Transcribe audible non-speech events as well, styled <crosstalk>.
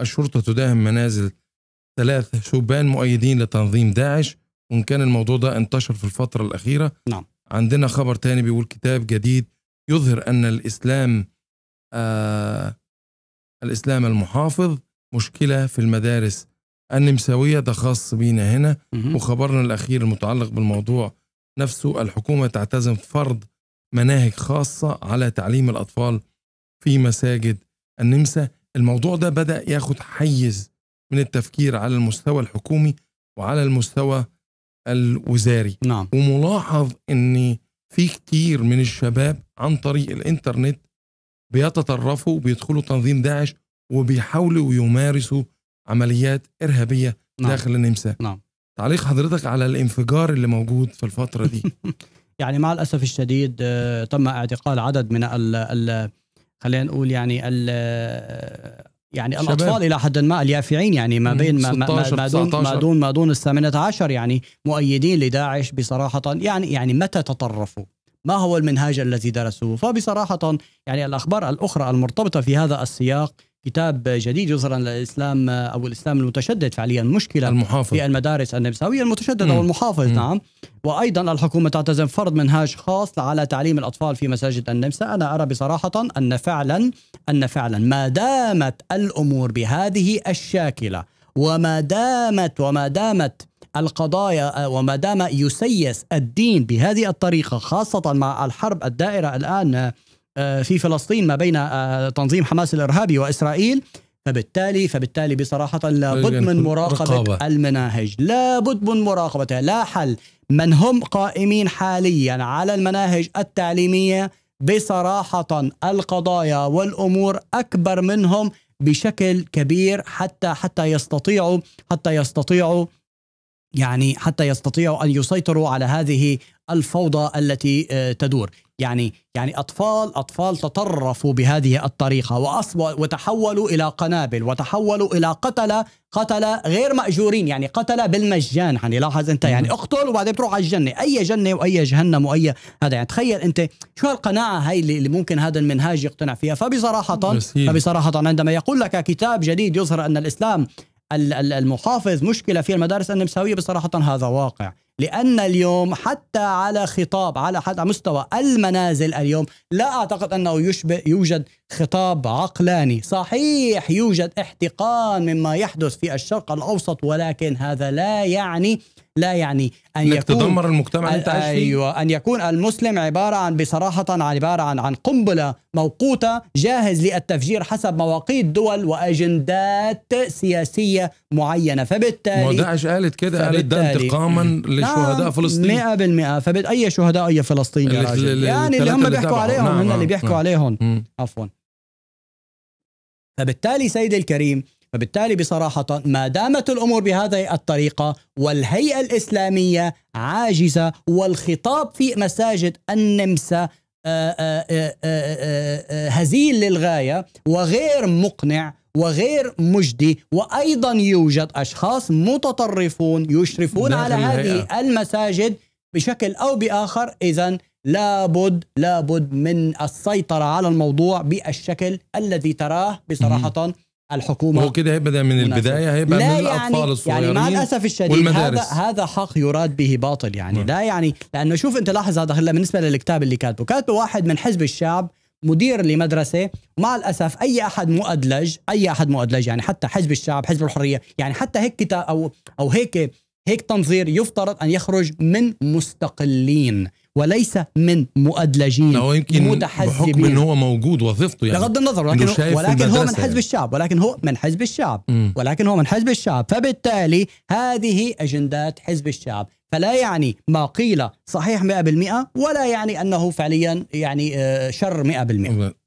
الشرطة تداهم منازل ثلاث شبان مؤيدين لتنظيم داعش وإن كان الموضوع ده انتشر في الفترة الأخيرة نعم عندنا خبر تاني بيقول كتاب جديد يظهر أن الإسلام آه الإسلام المحافظ مشكلة في المدارس النمساوية ده خاص بينا هنا وخبرنا الأخير المتعلق بالموضوع نفسه الحكومة تعتزم فرض مناهج خاصة على تعليم الأطفال في مساجد النمسا الموضوع ده بدأ ياخد حيز من التفكير على المستوى الحكومي وعلى المستوى الوزاري نعم. وملاحظ ان في كتير من الشباب عن طريق الانترنت بيتطرفوا وبيدخلوا تنظيم داعش وبيحاولوا يمارسوا عمليات ارهابيه نعم. داخل النمسا نعم. تعليق حضرتك على الانفجار اللي موجود في الفتره دي <laughs> يعني مع الاسف الشديد آه، تم اعتقال عدد من ال ال خلينا نقول يعني ال يعني الاطفال الى حد ما اليافعين يعني ما بين ما, ما, ما دون ما دون ما دون ال عشر يعني مؤيدين لداعش بصراحه يعني يعني متى تطرفوا؟ ما هو المنهاج الذي درسوه؟ فبصراحه يعني الاخبار الاخرى المرتبطه في هذا السياق كتاب جديد يظهر ان الاسلام او الاسلام المتشدد فعليا مشكله المحافظ في المدارس النمساويه المتشدده او المحافظ مم. نعم وايضا الحكومه تعتزم فرض منهاج خاص على تعليم الاطفال في مساجد النمسا انا ارى بصراحه ان فعلا ان فعلا ما دامت الامور بهذه الشاكله وما دامت وما دامت القضايا آه، وما دام يسيس الدين بهذه الطريقه خاصه مع الحرب الدائره الان آه، آه، في فلسطين ما بين آه، تنظيم حماس الارهابي واسرائيل فبالتالي فبالتالي بصراحة لابد من مراقبة المناهج لابد من مراقبتها لا حل من هم قائمين حاليا على المناهج التعليمية بصراحة القضايا والأمور أكبر منهم بشكل كبير حتى حتى يستطيعوا حتى يستطيعوا يعني حتى يستطيعوا أن يسيطروا على هذه الفوضى التي آه، تدور يعني يعني اطفال اطفال تطرفوا بهذه الطريقه وتحولوا الى قنابل وتحولوا الى قتله قتله غير ماجورين يعني قتله بالمجان يعني لاحظ انت يعني اقتل وبعدين بتروح على الجنه اي جنه واي جهنم واي هذا يعني تخيل انت شو هالقناعه هاي اللي ممكن هذا المنهاج يقتنع فيها فبصراحه فبصراحه عندما يقول لك كتاب جديد يظهر ان الاسلام المحافظ مشكله في المدارس النمساويه بصراحه هذا واقع لأن اليوم حتى على خطاب على حتى مستوى المنازل اليوم لا أعتقد أنه يشبه يوجد خطاب عقلاني صحيح يوجد احتقان مما يحدث في الشرق الأوسط ولكن هذا لا يعني لا يعني أن انك يكون تدمر المجتمع اللي انت عايش فيه ايوه ان يكون المسلم عباره عن بصراحه عباره عن عن قنبله موقوته جاهز للتفجير حسب مواقيت دول واجندات سياسيه معينه فبالتالي داعش قالت كده قالت ده انتقاما نعم، لشهداء نعم فلسطين 100% فبت اي شهداء اي فلسطين يا راجل يعني اللي هم بيحكوا عليهم نعم هم اللي نعم. بيحكوا نعم عليهم عفوا فبالتالي سيدي الكريم فبالتالي بصراحة ما دامت الأمور بهذه الطريقة والهيئة الإسلامية عاجزة والخطاب في مساجد النمسا آه، آه، آه، هزيل للغاية وغير مقنع وغير مجدي وأيضا يوجد أشخاص متطرفون يشرفون على هذه المساجد بشكل أو بآخر إذا لابد لابد من السيطرة على الموضوع بالشكل الذي تراه بصراحة الحكومه هو كده هيبدا من مناسبة. البدايه هيبقى من يعني الاطفال يعني الصغيرين يعني مع الاسف الشديد والمدارس. هذا هذا حق يراد به باطل يعني م. نعم. لا يعني لانه شوف انت لاحظ هذا هلا بالنسبه للكتاب اللي كاتبه، كاتبه واحد من حزب الشعب مدير لمدرسه ومع الاسف اي احد مؤدلج اي احد مؤدلج يعني حتى حزب الشعب حزب الحريه يعني حتى هيك كتاب او او هيك هيك تنظير يفترض ان يخرج من مستقلين وليس من مؤدلجين هو نعم، يمكن بحكم ان هو موجود وظيفته يعني بغض النظر ولكن, ولكن هو من حزب يعني. الشعب ولكن هو من حزب الشعب م. ولكن هو من حزب الشعب فبالتالي هذه اجندات حزب الشعب فلا يعني ما قيل صحيح 100% ولا يعني انه فعليا يعني آه، شر 100%